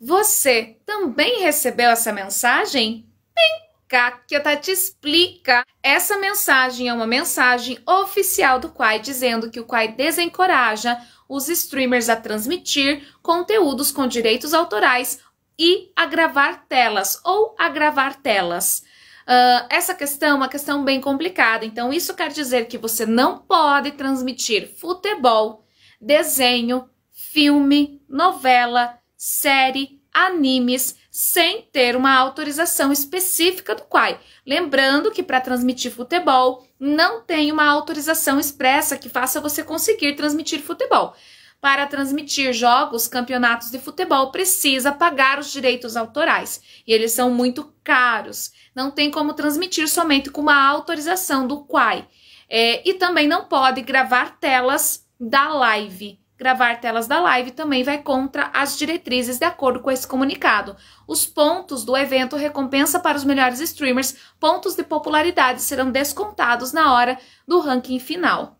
Você também recebeu essa mensagem? Vem cá que a Tati tá explica. Essa mensagem é uma mensagem oficial do Quai dizendo que o Quai desencoraja os streamers a transmitir conteúdos com direitos autorais e a gravar telas ou a gravar telas. Uh, essa questão é uma questão bem complicada, então isso quer dizer que você não pode transmitir futebol, desenho, filme, novela, série, animes, sem ter uma autorização específica do Quai. Lembrando que para transmitir futebol não tem uma autorização expressa que faça você conseguir transmitir futebol. Para transmitir jogos, campeonatos de futebol precisa pagar os direitos autorais e eles são muito caros. Não tem como transmitir somente com uma autorização do Quai É, e também não pode gravar telas da live. Gravar telas da live também vai contra as diretrizes de acordo com esse comunicado. Os pontos do evento recompensa para os melhores streamers, pontos de popularidade serão descontados na hora do ranking final.